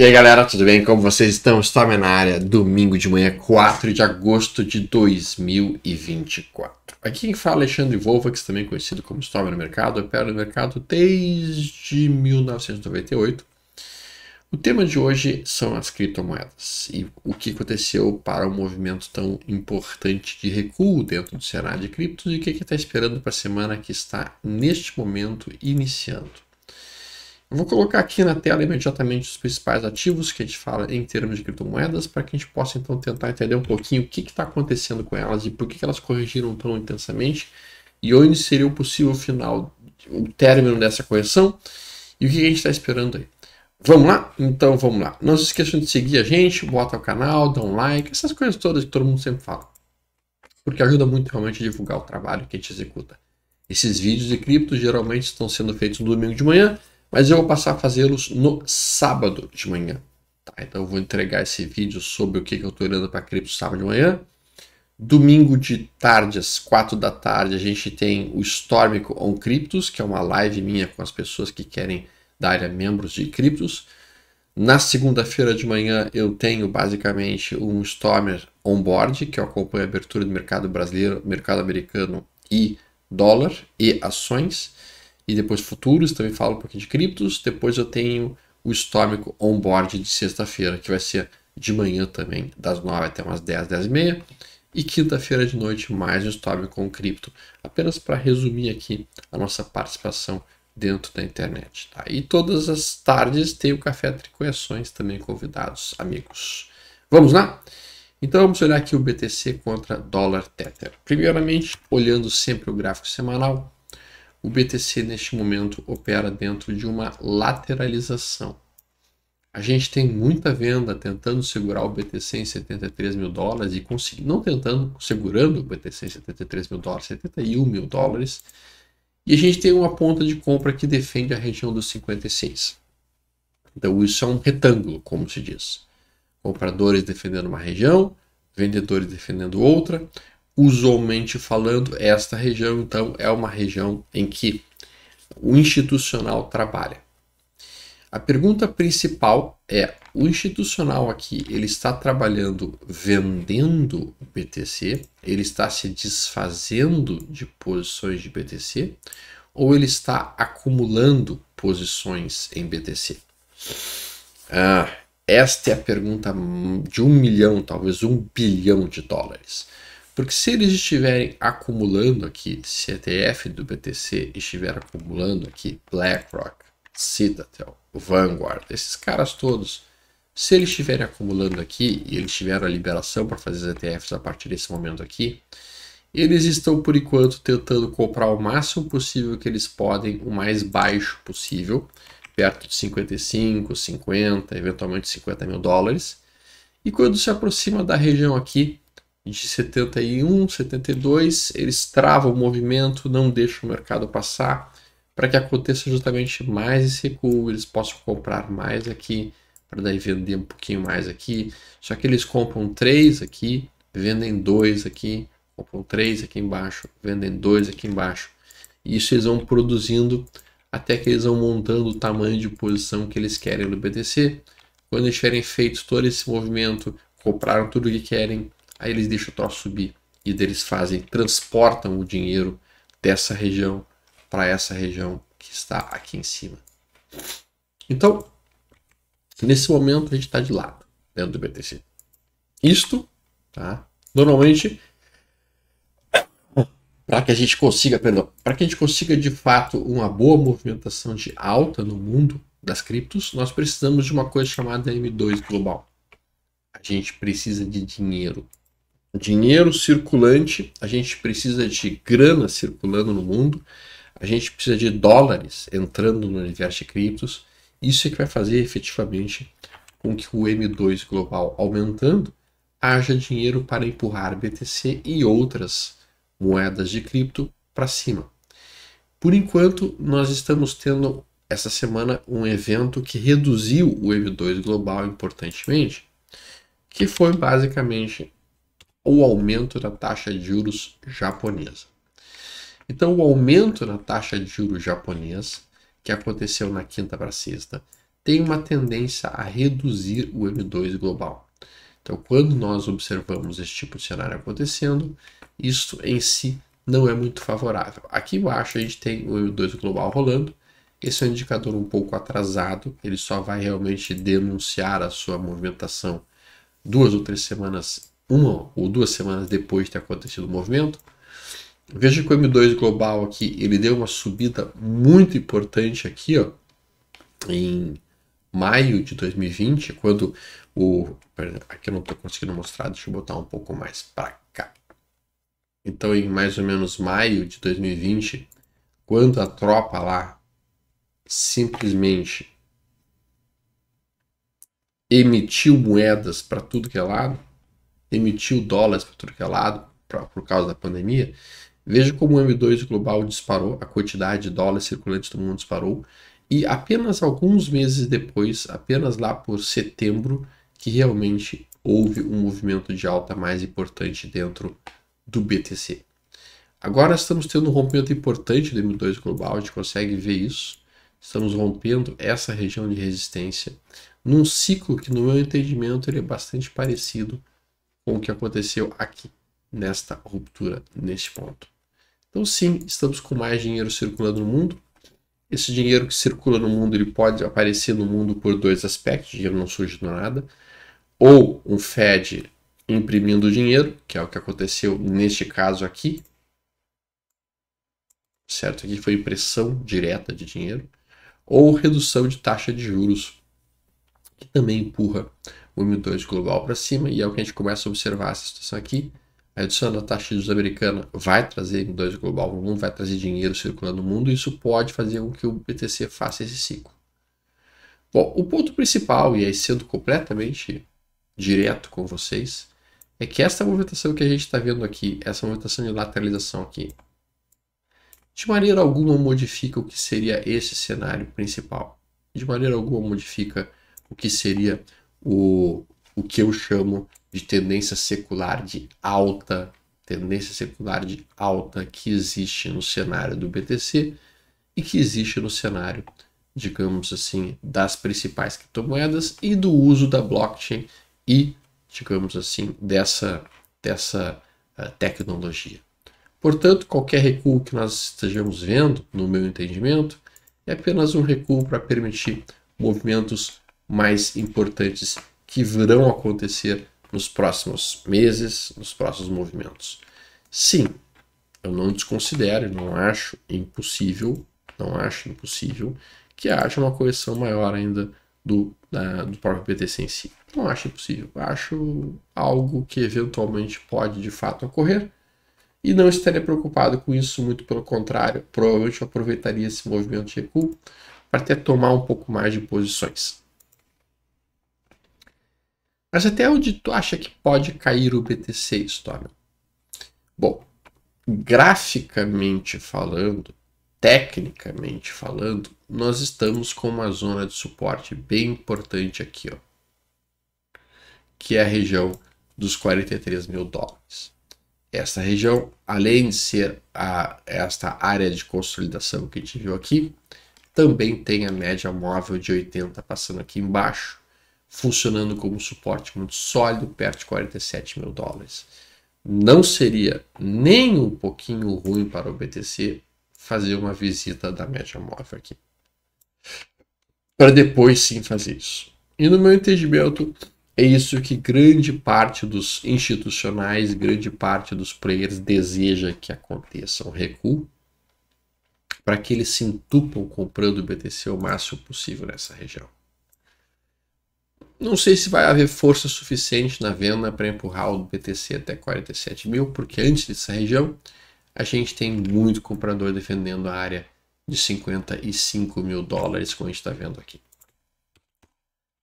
E aí galera, tudo bem? Como vocês estão? Estava tá na área, domingo de manhã, 4 de agosto de 2024. Aqui quem fala é Alexandre Volvax, também conhecido como Storm no mercado. Eu no mercado desde 1998. O tema de hoje são as criptomoedas e o que aconteceu para um movimento tão importante de recuo dentro do cenário de criptos e o que é está esperando para a semana que está neste momento iniciando. Eu vou colocar aqui na tela imediatamente os principais ativos que a gente fala em termos de criptomoedas, para que a gente possa então tentar entender um pouquinho o que está acontecendo com elas e por que, que elas corrigiram tão intensamente e onde seria o possível final, o término dessa correção e o que a gente está esperando aí. Vamos lá? Então vamos lá. Não se esqueçam de seguir a gente, bota o canal, dá um like, essas coisas todas que todo mundo sempre fala. Porque ajuda muito realmente a divulgar o trabalho que a gente executa. Esses vídeos de cripto geralmente estão sendo feitos no domingo de manhã, mas eu vou passar a fazê-los no sábado de manhã. Tá, então eu vou entregar esse vídeo sobre o que, que eu estou olhando para cripto sábado de manhã. Domingo de tarde, às 4 da tarde, a gente tem o Stormico on Criptos, que é uma live minha com as pessoas que querem da área membros de criptos. Na segunda-feira de manhã eu tenho basicamente um Stormer on board que eu acompanho a abertura do mercado brasileiro, mercado americano e dólar e ações e depois futuros, também falo um pouquinho de criptos. Depois eu tenho o on Onboard de sexta-feira, que vai ser de manhã também, das 9 até umas 10, 10 e meia. E quinta-feira de noite, mais um histórico com cripto. Apenas para resumir aqui a nossa participação dentro da internet. Tá? E todas as tardes tem o Café Tricoações também convidados, amigos. Vamos lá? Então vamos olhar aqui o BTC contra dólar Tether. Primeiramente, olhando sempre o gráfico semanal, o BTC neste momento opera dentro de uma lateralização. A gente tem muita venda tentando segurar o BTC em 73 mil dólares e conseguindo, não tentando, segurando o BTC em 73 mil dólares, 71 mil dólares. E a gente tem uma ponta de compra que defende a região dos 56. Então isso é um retângulo, como se diz. Compradores defendendo uma região, vendedores defendendo outra, usualmente falando, esta região então é uma região em que o institucional trabalha. A pergunta principal é: o institucional aqui ele está trabalhando vendendo BTC? Ele está se desfazendo de posições de BTC? Ou ele está acumulando posições em BTC? Ah, esta é a pergunta de um milhão, talvez um bilhão de dólares. Porque se eles estiverem acumulando aqui, se ETF do BTC estiver acumulando aqui, BlackRock, Citadel, Vanguard, esses caras todos, se eles estiverem acumulando aqui e eles tiveram a liberação para fazer os ETFs a partir desse momento aqui, eles estão por enquanto tentando comprar o máximo possível que eles podem, o mais baixo possível, perto de 55, 50, eventualmente 50 mil dólares. E quando se aproxima da região aqui, de 71, 72, eles travam o movimento, não deixam o mercado passar, para que aconteça justamente mais esse recuo, eles possam comprar mais aqui, para daí vender um pouquinho mais aqui. Só que eles compram três aqui, vendem dois aqui, compram três aqui embaixo, vendem dois aqui embaixo. E isso eles vão produzindo até que eles vão montando o tamanho de posição que eles querem no BTC. Quando eles tiverem feito todo esse movimento, compraram tudo que querem, Aí eles deixam o troço subir e eles fazem, transportam o dinheiro dessa região para essa região que está aqui em cima. Então, nesse momento a gente está de lado dentro do BTC. Isto, tá? Normalmente, para que a gente consiga, perdão, para que a gente consiga de fato uma boa movimentação de alta no mundo das criptos, nós precisamos de uma coisa chamada M2 global. A gente precisa de dinheiro dinheiro circulante, a gente precisa de grana circulando no mundo, a gente precisa de dólares entrando no universo de criptos. Isso é que vai fazer efetivamente com que o M2 global aumentando haja dinheiro para empurrar BTC e outras moedas de cripto para cima. Por enquanto, nós estamos tendo essa semana um evento que reduziu o M2 global importantemente, que foi basicamente o aumento da taxa de juros japonesa. Então, o aumento na taxa de juros japonesa, que aconteceu na quinta para sexta, tem uma tendência a reduzir o M2 global. Então, quando nós observamos esse tipo de cenário acontecendo, isso em si não é muito favorável. Aqui embaixo a gente tem o M2 global rolando. Esse é um indicador um pouco atrasado, ele só vai realmente denunciar a sua movimentação duas ou três semanas uma ou duas semanas depois de ter acontecido o movimento. Veja que o M2 global aqui, ele deu uma subida muito importante aqui, ó, em maio de 2020, quando o... Aqui eu não estou conseguindo mostrar, deixa eu botar um pouco mais para cá. Então, em mais ou menos maio de 2020, quando a tropa lá simplesmente emitiu moedas para tudo que é lado, emitiu dólares para todo aquele lado pra, por causa da pandemia, veja como o M2 global disparou, a quantidade de dólares circulantes do mundo disparou, e apenas alguns meses depois, apenas lá por setembro, que realmente houve um movimento de alta mais importante dentro do BTC. Agora estamos tendo um rompimento importante do M2 global, a gente consegue ver isso. Estamos rompendo essa região de resistência num ciclo que, no meu entendimento, ele é bastante parecido com o que aconteceu aqui, nesta ruptura, neste ponto. Então sim, estamos com mais dinheiro circulando no mundo. Esse dinheiro que circula no mundo, ele pode aparecer no mundo por dois aspectos, dinheiro não surge do nada, ou um Fed imprimindo dinheiro, que é o que aconteceu neste caso aqui, certo? Aqui foi impressão direta de dinheiro, ou redução de taxa de juros que também empurra o M2 global para cima, e é o que a gente começa a observar essa situação aqui. A redução da taxa de uso americana vai trazer M2 global mundo, vai trazer dinheiro circulando no mundo, e isso pode fazer com que o BTC faça esse ciclo. Bom, o ponto principal, e aí sendo completamente direto com vocês, é que essa movimentação que a gente está vendo aqui, essa movimentação de lateralização aqui, de maneira alguma modifica o que seria esse cenário principal. De maneira alguma modifica o que seria o, o que eu chamo de tendência secular de alta, tendência secular de alta que existe no cenário do BTC e que existe no cenário, digamos assim, das principais criptomoedas e do uso da blockchain e, digamos assim, dessa, dessa uh, tecnologia. Portanto, qualquer recuo que nós estejamos vendo, no meu entendimento, é apenas um recuo para permitir movimentos mais importantes que virão acontecer nos próximos meses, nos próximos movimentos. Sim, eu não desconsidero, não acho impossível, não acho impossível que haja uma correção maior ainda do, da, do próprio BTC em si. Não acho impossível, acho algo que eventualmente pode de fato ocorrer e não estaria preocupado com isso, muito pelo contrário, provavelmente eu aproveitaria esse movimento de recuo para até tomar um pouco mais de posições. Mas até onde tu acha que pode cair o BTC, Storm? Bom, graficamente falando, tecnicamente falando, nós estamos com uma zona de suporte bem importante aqui, ó, que é a região dos 43 mil dólares. Essa região, além de ser a, esta área de consolidação que a gente viu aqui, também tem a média móvel de 80 passando aqui embaixo funcionando como suporte muito sólido, perto de 47 mil dólares. Não seria nem um pouquinho ruim para o BTC fazer uma visita da média móvel aqui. Para depois sim fazer isso. E no meu entendimento, é isso que grande parte dos institucionais, grande parte dos players deseja que aconteça. Um recuo para que eles se entupam comprando o BTC o máximo possível nessa região. Não sei se vai haver força suficiente na venda para empurrar o BTC até 47 mil, porque antes dessa região a gente tem muito comprador defendendo a área de 55 mil dólares, como a gente está vendo aqui.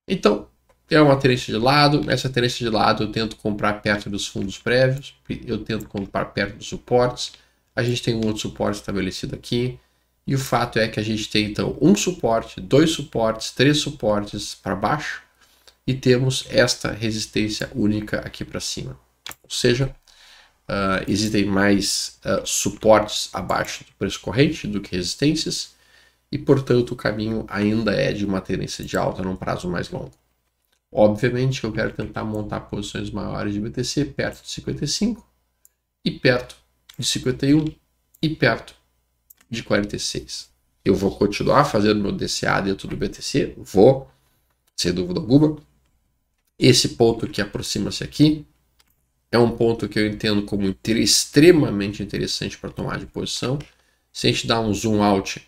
Então, é uma tendência de lado. Nessa tendência de lado eu tento comprar perto dos fundos prévios, eu tento comprar perto dos suportes. A gente tem um outro suporte estabelecido aqui. E o fato é que a gente tem então um suporte, dois suportes, três suportes para baixo e temos esta resistência única aqui para cima. Ou seja, uh, existem mais uh, suportes abaixo do preço corrente do que resistências e, portanto, o caminho ainda é de uma tendência de alta num prazo mais longo. Obviamente, eu quero tentar montar posições maiores de BTC perto de 55 e perto de 51 e perto de 46. Eu vou continuar fazendo meu DCA dentro do BTC, vou, sem dúvida alguma, esse ponto que aproxima-se aqui é um ponto que eu entendo como extremamente interessante para tomar de posição. Se a gente dá um zoom out,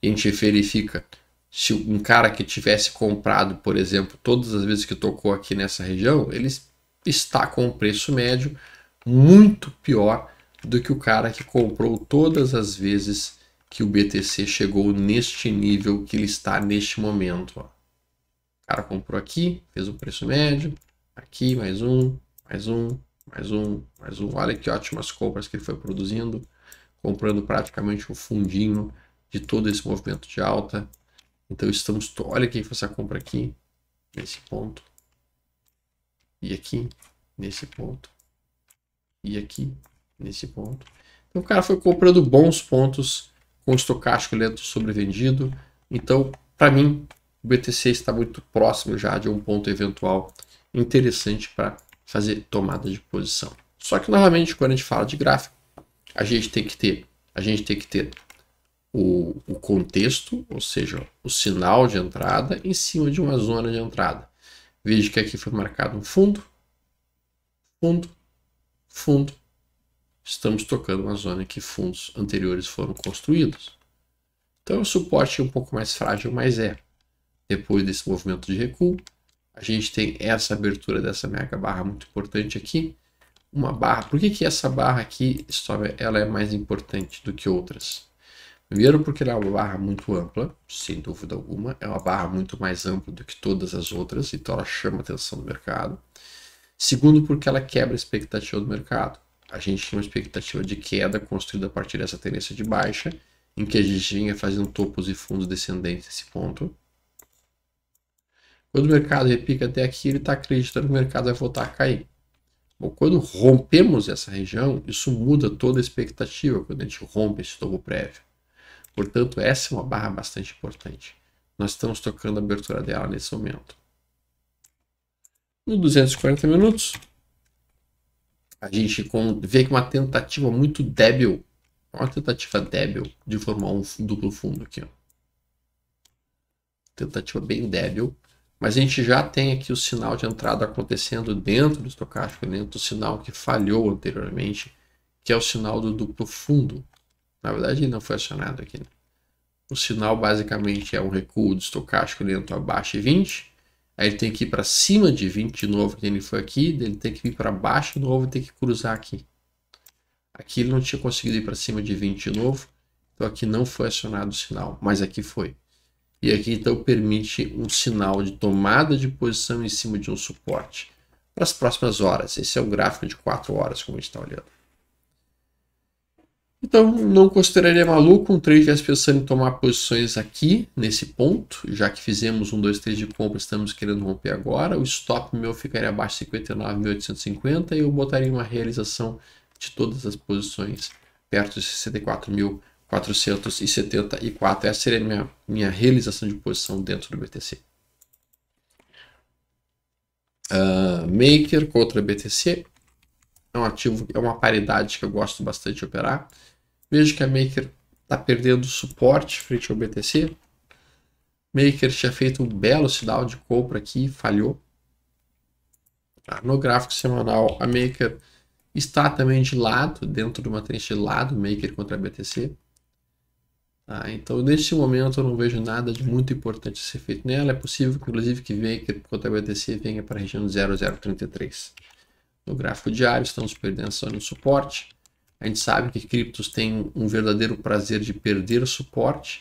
a gente verifica se um cara que tivesse comprado, por exemplo, todas as vezes que tocou aqui nessa região, ele está com um preço médio muito pior do que o cara que comprou todas as vezes que o BTC chegou neste nível que ele está neste momento. Ó cara comprou aqui, fez o um preço médio, aqui mais um, mais um, mais um, mais um. Olha que ótimas compras que ele foi produzindo, comprando praticamente o um fundinho de todo esse movimento de alta. Então estamos, olha quem fez essa compra aqui, nesse ponto, e aqui, nesse ponto, e aqui, nesse ponto. Então o cara foi comprando bons pontos com o estocástico lento sobrevendido. Então, para mim, o BTC está muito próximo já de um ponto eventual interessante para fazer tomada de posição. Só que novamente, quando a gente fala de gráfico, a gente tem que ter, a gente tem que ter o, o contexto, ou seja, o sinal de entrada em cima de uma zona de entrada. Veja que aqui foi marcado um fundo, fundo, fundo. Estamos tocando uma zona em que fundos anteriores foram construídos. Então o é suporte é um pouco mais frágil, mas é. Depois desse movimento de recuo, a gente tem essa abertura dessa mega barra muito importante aqui. Uma barra. Por que, que essa barra aqui ela é mais importante do que outras? Primeiro porque ela é uma barra muito ampla, sem dúvida alguma. É uma barra muito mais ampla do que todas as outras, então ela chama a atenção do mercado. Segundo porque ela quebra a expectativa do mercado. A gente tinha uma expectativa de queda construída a partir dessa tendência de baixa, em que a gente vinha fazendo topos e fundos descendentes nesse ponto. Quando o mercado repica até aqui, ele está acreditando que o mercado vai voltar a cair. Bom, quando rompemos essa região, isso muda toda a expectativa quando a gente rompe esse topo prévio. Portanto, essa é uma barra bastante importante. Nós estamos tocando a abertura dela nesse momento. No 240 minutos, a gente vê que é uma tentativa muito débil, é uma tentativa débil de formar um duplo fundo aqui. Ó. Tentativa bem débil mas a gente já tem aqui o sinal de entrada acontecendo dentro do estocástico, dentro do sinal que falhou anteriormente, que é o sinal do duplo fundo. Na verdade, ele não foi acionado aqui. Né? O sinal basicamente é um recuo do estocástico dentro abaixo de 20. Aí ele tem que ir para cima de 20 de novo, que ele foi aqui. Ele tem que vir para baixo de novo e tem que cruzar aqui. Aqui ele não tinha conseguido ir para cima de 20 de novo. Então aqui não foi acionado o sinal, mas aqui foi. E aqui então permite um sinal de tomada de posição em cima de um suporte para as próximas horas. Esse é o gráfico de 4 horas, como a gente está olhando. Então, não consideraria maluco um trade pensando em tomar posições aqui, nesse ponto, já que fizemos um, dois, três de compra, estamos querendo romper agora. O stop meu ficaria abaixo de 59.850 e eu botaria uma realização de todas as posições perto de 64 mil 474. Essa seria a minha, minha realização de posição dentro do BTC. Uh, ah, Maker contra BTC é um ativo, é uma paridade que eu gosto bastante de operar. Vejo que a Maker está perdendo suporte frente ao BTC. Maker tinha feito um belo sinal de compra aqui, falhou. Ah, no gráfico semanal, a Maker está também de lado, dentro de uma trend de lado, Maker contra BTC. Tá? Então, neste momento, eu não vejo nada de muito importante a ser feito nela. É possível, inclusive, que venha, que quanto BTC venha para a região de 0033. No gráfico diário, estamos perdendo só no suporte. A gente sabe que criptos têm um verdadeiro prazer de perder o suporte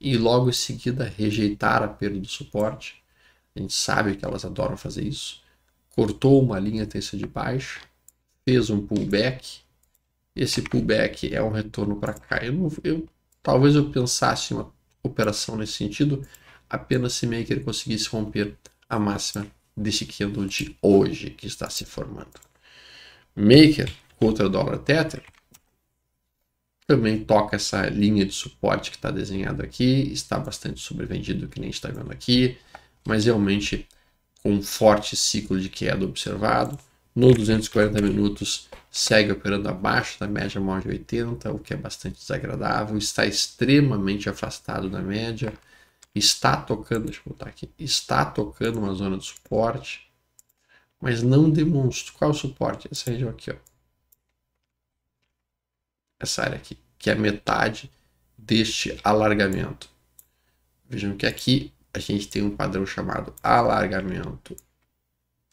e logo em seguida rejeitar a perda do suporte. A gente sabe que elas adoram fazer isso. Cortou uma linha tensa de baixo, fez um pullback. Esse pullback é um retorno para cá. Eu, não, eu Talvez eu pensasse uma operação nesse sentido apenas se Maker conseguisse romper a máxima desse candle de hoje que está se formando. Maker contra dólar Tether também toca essa linha de suporte que está desenhada aqui, está bastante sobrevendido que nem está vendo aqui, mas realmente com um forte ciclo de queda observado. No 240 minutos segue operando abaixo da média móvel de 80, o que é bastante desagradável, está extremamente afastado da média, está tocando, deixa eu botar aqui, está tocando uma zona de suporte, mas não demonstra qual o suporte, essa região aqui, ó. Essa área aqui, que é metade deste alargamento. Vejam que aqui a gente tem um padrão chamado alargamento,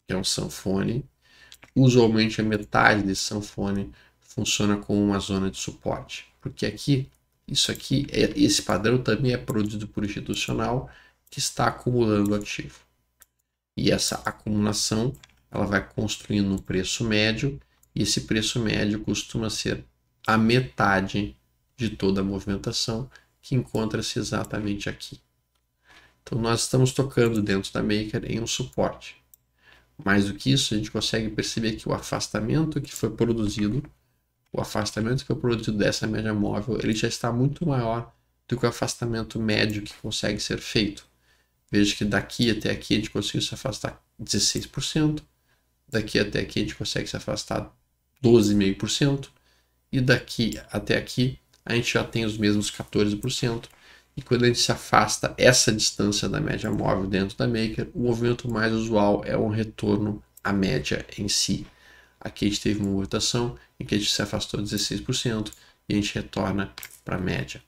que é um sanfone, usualmente a metade desse sanfone funciona como uma zona de suporte, porque aqui isso aqui, é, esse padrão também é produzido por institucional que está acumulando ativo. E essa acumulação ela vai construindo um preço médio e esse preço médio costuma ser a metade de toda a movimentação que encontra-se exatamente aqui. Então nós estamos tocando dentro da Maker em um suporte. Mais do que isso, a gente consegue perceber que o afastamento que foi produzido, o afastamento que foi produzido dessa média móvel, ele já está muito maior do que o afastamento médio que consegue ser feito. Veja que daqui até aqui a gente conseguiu se afastar 16%, daqui até aqui a gente consegue se afastar 12,5%, e daqui até aqui a gente já tem os mesmos 14%. E quando a gente se afasta essa distância da média móvel dentro da Maker, o movimento mais usual é um retorno à média em si. Aqui a gente teve uma movimentação em que a gente se afastou 16% e a gente retorna para a média.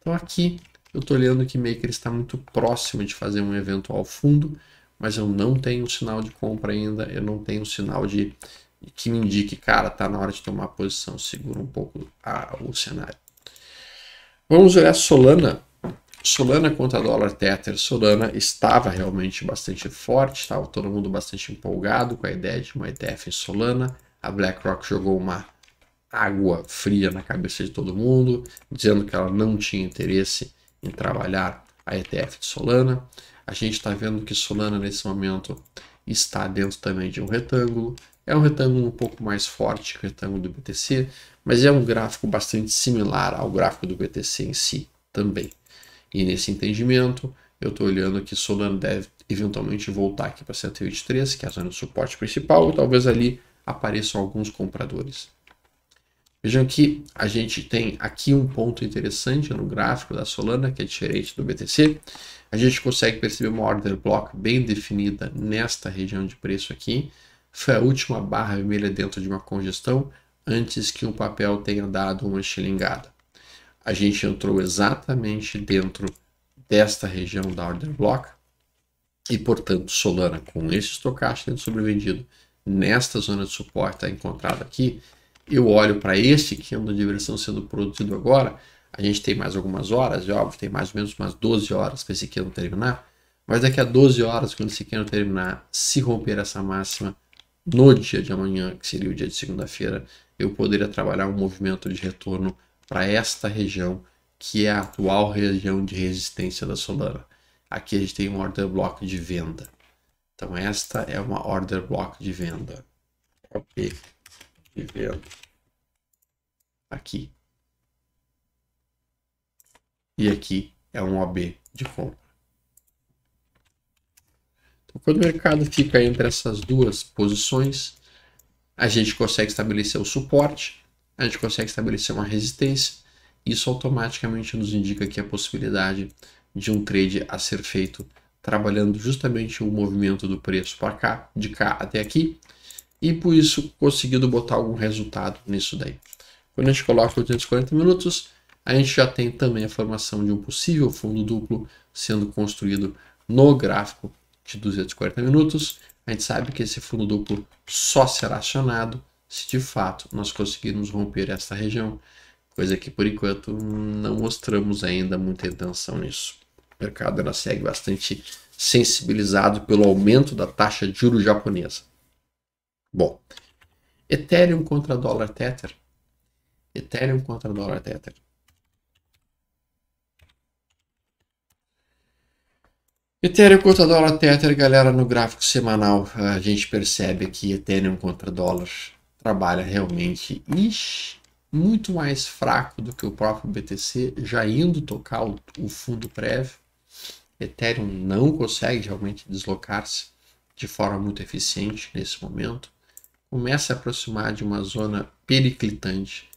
Então aqui eu estou olhando que Maker está muito próximo de fazer um eventual fundo, mas eu não tenho sinal de compra ainda, eu não tenho sinal de que me indique, cara, tá na hora de tomar posição, segura um pouco a, o cenário. Vamos olhar Solana. Solana contra dólar Tether. Solana estava realmente bastante forte, estava todo mundo bastante empolgado com a ideia de uma ETF em Solana. A BlackRock jogou uma água fria na cabeça de todo mundo, dizendo que ela não tinha interesse em trabalhar a ETF de Solana. A gente está vendo que Solana nesse momento está dentro também de um retângulo. É um retângulo um pouco mais forte que o retângulo do BTC, mas é um gráfico bastante similar ao gráfico do BTC em si também. E nesse entendimento, eu estou olhando que Solana deve eventualmente voltar aqui para 123, que é a zona de suporte principal, e talvez ali apareçam alguns compradores. Vejam que a gente tem aqui um ponto interessante no gráfico da Solana, que é diferente do BTC. A gente consegue perceber uma order block bem definida nesta região de preço aqui. Foi a última barra vermelha dentro de uma congestão, antes que um papel tenha dado uma estilingada a gente entrou exatamente dentro desta região da order block e, portanto, Solana com esse estocástico sendo sobrevendido nesta zona de suporte encontrada tá encontrado aqui, eu olho para este que é uma diversão sendo produzido agora, a gente tem mais algumas horas, e é óbvio, tem mais ou menos umas 12 horas para esse não terminar, mas daqui a 12 horas, quando esse não terminar, se romper essa máxima no dia de amanhã, que seria o dia de segunda-feira, eu poderia trabalhar um movimento de retorno para esta região, que é a atual região de resistência da Solana. Aqui a gente tem um order block de venda. Então esta é uma order block de venda. Ok. De venda. Aqui. E aqui é um OB de compra. Então, quando o mercado fica entre essas duas posições, a gente consegue estabelecer o suporte a gente consegue estabelecer uma resistência. Isso automaticamente nos indica aqui a possibilidade de um trade a ser feito trabalhando justamente o movimento do preço para cá, de cá até aqui, e por isso conseguido botar algum resultado nisso daí. Quando a gente coloca 840 minutos, a gente já tem também a formação de um possível fundo duplo sendo construído no gráfico de 240 minutos. A gente sabe que esse fundo duplo só será acionado se de fato nós conseguirmos romper essa região, coisa que por enquanto não mostramos ainda muita intenção nisso. O mercado ainda segue bastante sensibilizado pelo aumento da taxa de juros japonesa. Bom, Ethereum contra dólar Tether. Ethereum contra dólar Tether. Ethereum contra dólar Tether, galera, no gráfico semanal a gente percebe que Ethereum contra dólar trabalha realmente ixi, muito mais fraco do que o próprio BTC, já indo tocar o, o fundo prévio. Ethereum não consegue realmente deslocar-se de forma muito eficiente nesse momento. Começa a aproximar de uma zona periclitante.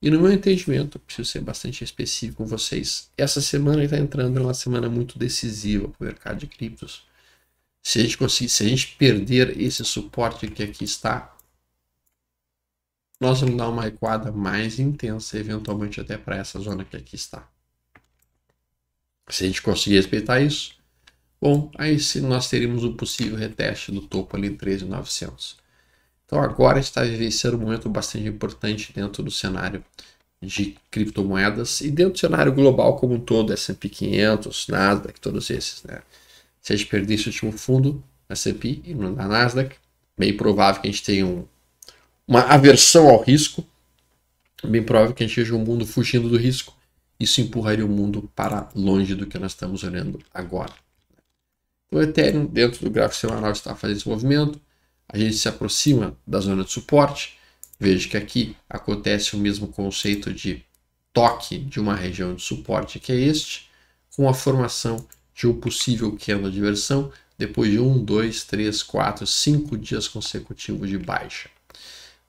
E no meu entendimento, preciso ser bastante específico com vocês, essa semana está entrando uma semana muito decisiva para o mercado de criptos. Se a, gente conseguir, se a gente perder esse suporte que aqui está, nós vamos dar uma recuada mais intensa, eventualmente até para essa zona que aqui está. Se a gente conseguir respeitar isso, bom, aí sim nós teríamos o um possível reteste do topo ali em 13.900. Então agora está vivenciando um momento bastante importante dentro do cenário de criptomoedas e dentro do cenário global como um todo, S&P 500, Nasdaq, todos esses, né? Se a gente perder esse último fundo, S&P e na Nasdaq, meio provável que a gente tenha um uma aversão ao risco, bem provável que a gente veja o um mundo fugindo do risco. Isso empurraria o mundo para longe do que nós estamos olhando agora. Então, o Ethereum, dentro do gráfico semanal, está fazendo esse movimento. A gente se aproxima da zona de suporte. Veja que aqui acontece o mesmo conceito de toque de uma região de suporte que é este, com a formação de um possível candle de versão depois de um, dois, três, quatro, cinco dias consecutivos de baixa.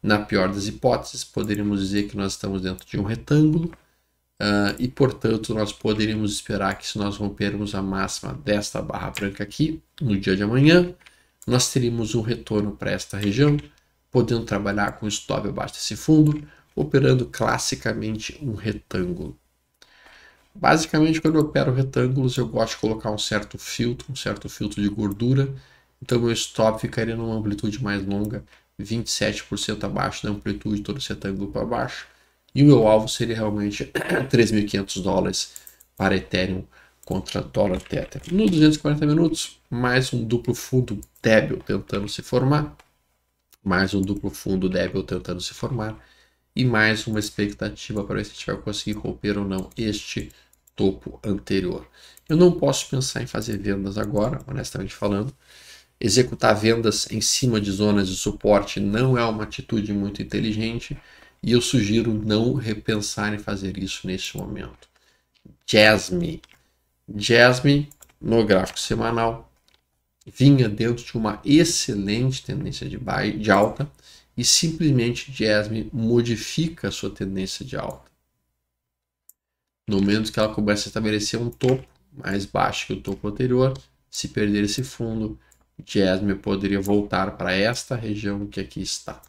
Na pior das hipóteses, poderíamos dizer que nós estamos dentro de um retângulo uh, e, portanto, nós poderíamos esperar que se nós rompermos a máxima desta barra branca aqui, no dia de amanhã, nós teríamos um retorno para esta região, podendo trabalhar com stop abaixo desse fundo, operando classicamente um retângulo. Basicamente, quando eu opero retângulos, eu gosto de colocar um certo filtro, um certo filtro de gordura, então meu stop ficaria numa amplitude mais longa 27% abaixo da amplitude todo retângulo para baixo. E o meu alvo seria realmente 3.500 dólares para Ethereum contra dólar Tether. No 240 minutos, mais um duplo fundo débil tentando se formar, mais um duplo fundo débil tentando se formar e mais uma expectativa para ver se a gente vai conseguir romper ou não este topo anterior. Eu não posso pensar em fazer vendas agora, honestamente falando, Executar vendas em cima de zonas de suporte não é uma atitude muito inteligente e eu sugiro não repensar em fazer isso neste momento. Jasmine. Jasmine, no gráfico semanal, vinha dentro de uma excelente tendência de, buy, de alta e simplesmente Jasmine modifica a sua tendência de alta. No momento que ela começa a estabelecer um topo mais baixo que o topo anterior, se perder esse fundo, Jasmine poderia voltar para esta região que aqui está.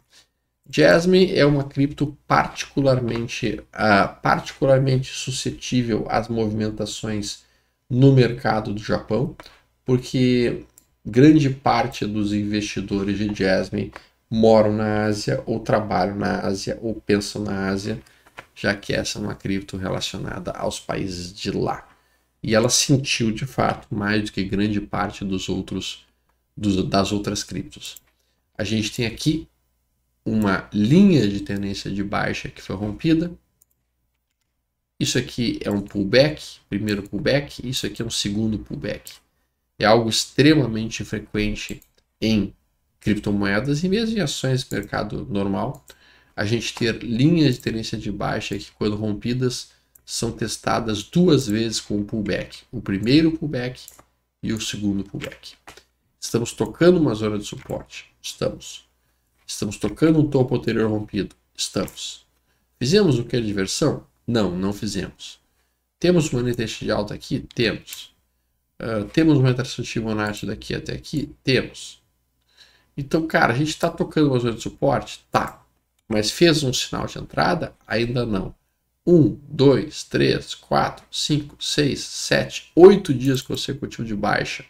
Jasmine é uma cripto particularmente, uh, particularmente suscetível às movimentações no mercado do Japão, porque grande parte dos investidores de Jasmine moram na Ásia ou trabalham na Ásia ou pensam na Ásia, já que essa é uma cripto relacionada aos países de lá. E ela sentiu de fato mais do que grande parte dos outros das outras criptos. A gente tem aqui uma linha de tendência de baixa que foi rompida. Isso aqui é um pullback, primeiro pullback, isso aqui é um segundo pullback. É algo extremamente frequente em criptomoedas e mesmo em ações de mercado normal, a gente ter linhas de tendência de baixa que, quando rompidas, são testadas duas vezes com o pullback. O primeiro pullback e o segundo pullback. Estamos tocando uma zona de suporte. Estamos. Estamos tocando um topo anterior rompido. Estamos. Fizemos o que é diversão? Não, não fizemos. Temos uma NTX de alta aqui? Temos. Uh, temos uma retração de Fibonacci daqui até aqui? Temos. Então, cara, a gente está tocando uma zona de suporte? Tá. Mas fez um sinal de entrada? Ainda não. Um, dois, três, quatro, cinco, seis, sete, oito dias consecutivos de baixa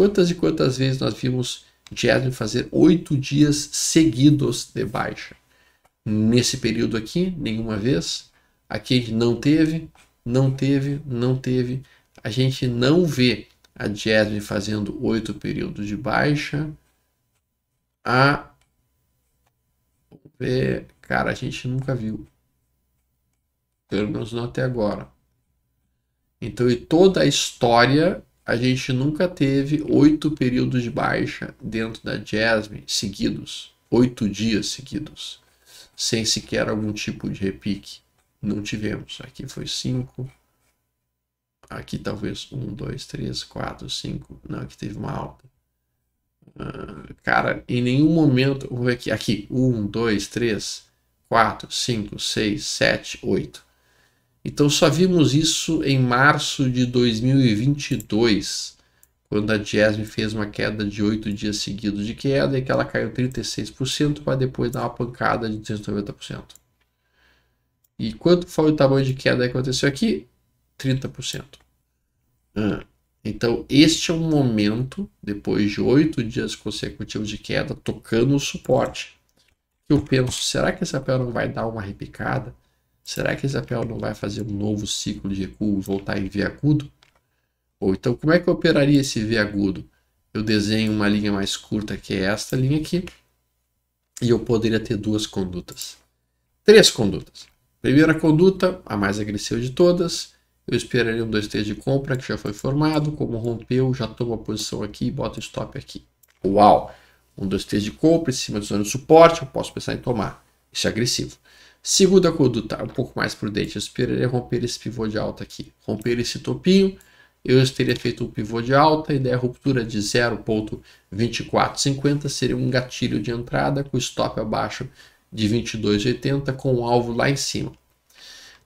Quantas e quantas vezes nós vimos Jasmine fazer oito dias seguidos de baixa? Nesse período aqui, nenhuma vez. Aqui a gente não teve, não teve, não teve. A gente não vê a Jasmine fazendo oito períodos de baixa. A. É, cara, a gente nunca viu. Pelo menos não até agora. Então, e toda a história a gente nunca teve oito períodos de baixa dentro da Jasmine seguidos, oito dias seguidos, sem sequer algum tipo de repique. Não tivemos. Aqui foi cinco. Aqui talvez um, dois, três, quatro, cinco. Não, aqui teve uma alta. Uh, cara, em nenhum momento. vamos ver aqui. Aqui, um, dois, três, quatro, cinco, seis, sete, oito então só vimos isso em março de 2022, quando a Jasmine fez uma queda de oito dias seguidos de queda e que ela caiu 36% para depois dar uma pancada de 290%. E quanto foi o tamanho de queda que aconteceu aqui? 30%. Ah, então, este é um momento, depois de oito dias consecutivos de queda, tocando o suporte. Eu penso, será que essa peça não vai dar uma repicada? Será que Isabel não vai fazer um novo ciclo de recuo e voltar em V agudo? Ou então, como é que eu operaria esse V agudo? Eu desenho uma linha mais curta, que é esta linha aqui, e eu poderia ter duas condutas. Três condutas. Primeira conduta, a mais agressiva de todas, eu esperaria um 2-3 de compra que já foi formado, como rompeu, já toma a posição aqui e bota stop aqui. Uau! Um 2-3 de compra em cima do zona de suporte, eu posso pensar em tomar. Isso é agressivo. Segunda conduta, um pouco mais prudente, eu esperaria romper esse pivô de alta aqui. Romper esse topinho, eu teria feito um pivô de alta e daí a ruptura de 0.2450 seria um gatilho de entrada com stop abaixo de 22,80 com o alvo lá em cima.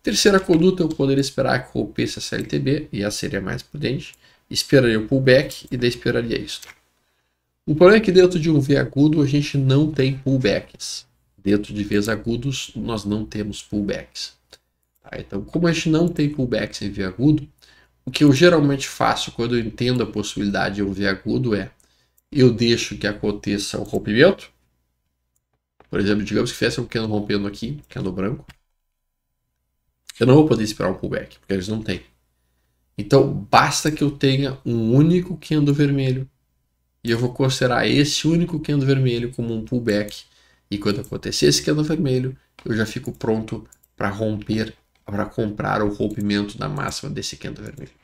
Terceira conduta, eu poderia esperar que rompesse essa LTB, e essa seria mais prudente. Esperaria o pullback e daí esperaria isso. O problema é que dentro de um V agudo a gente não tem pullbacks. Dentro de Vs agudos, nós não temos pullbacks. Tá? Então, como a gente não tem pullbacks em V agudo, o que eu geralmente faço quando eu entendo a possibilidade de um V agudo é eu deixo que aconteça o rompimento. Por exemplo, digamos que fizesse um pequeno rompendo aqui, que é no branco. Eu não vou poder esperar um pullback, porque eles não têm. Então, basta que eu tenha um único candle vermelho. E eu vou considerar esse único candle vermelho como um pullback e quando acontecer esse candle vermelho, eu já fico pronto para romper, para comprar o rompimento da máxima desse candle vermelho.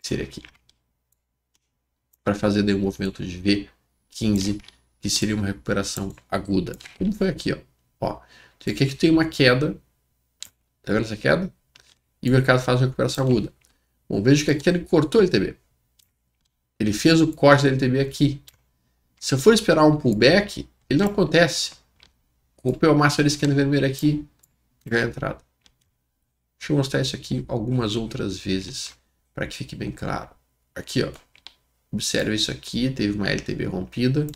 Seria aqui. Para fazer um movimento de V15, que seria uma recuperação aguda. Como foi aqui, ó. ó aqui, que tem uma queda. Tá vendo essa queda? E o mercado faz uma recuperação aguda. Bom, vejo que aqui ele cortou o LTB. Ele fez o corte da LTB aqui. Se eu for esperar um pullback, ele não acontece. Com o Pelmaster esquerda vermelho aqui, ganha é entrada. Deixa eu mostrar isso aqui algumas outras vezes, para que fique bem claro. Aqui, ó. Observe isso aqui, teve uma LTB rompida.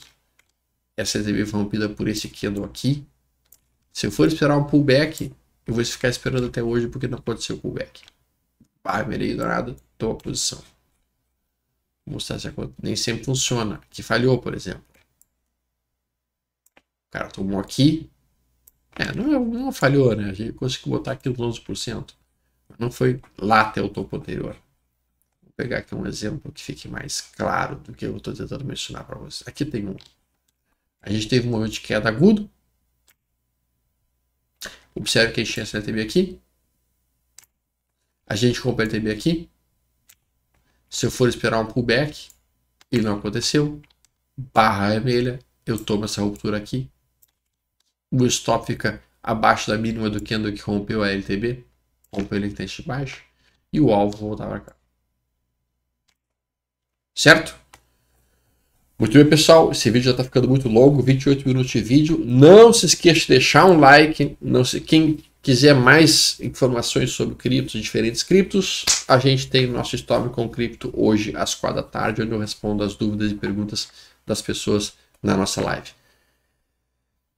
Essa LTB foi rompida por esse candle aqui. Se eu for esperar um pullback, eu vou ficar esperando até hoje porque não aconteceu o pullback. Barberei do nada, tô à posição. Vou mostrar se a conta nem sempre funciona. Que falhou, por exemplo cara tomou aqui. É, não, não falhou, né? A gente conseguiu botar aqui os 11%. Não foi lá até o topo anterior. Vou pegar aqui um exemplo que fique mais claro do que eu estou tentando mencionar para vocês. Aqui tem um. A gente teve um momento de queda agudo. Observe que a gente tinha essa LTB aqui. A gente comprou a LTB aqui. Se eu for esperar um pullback, e não aconteceu, barra vermelha, eu tomo essa ruptura aqui, o stop fica abaixo da mínima do candle que rompeu a LTB, rompeu o que baixo, e o alvo voltar para cá. Certo? Muito bem, pessoal. Esse vídeo já está ficando muito longo, 28 minutos de vídeo. Não se esqueça de deixar um like. Não se, quem quiser mais informações sobre criptos, diferentes criptos, a gente tem o nosso Story com Cripto hoje às 4 da tarde, onde eu respondo as dúvidas e perguntas das pessoas na nossa live.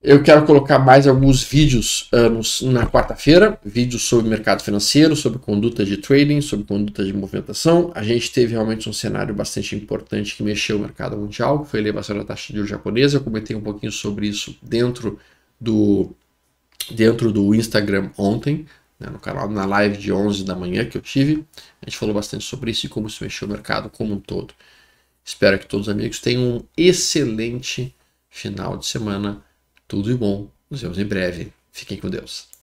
Eu quero colocar mais alguns vídeos uh, na quarta-feira, vídeos sobre mercado financeiro, sobre conduta de trading, sobre conduta de movimentação. A gente teve realmente um cenário bastante importante que mexeu o mercado mundial, que foi a elevação da taxa de juros japonesa. Eu comentei um pouquinho sobre isso dentro do, dentro do Instagram ontem, né, no canal, na live de 11 da manhã que eu tive. A gente falou bastante sobre isso e como se mexeu o mercado como um todo. Espero que todos os amigos tenham um excelente final de semana tudo de bom. Nos vemos em breve. Fiquem com Deus.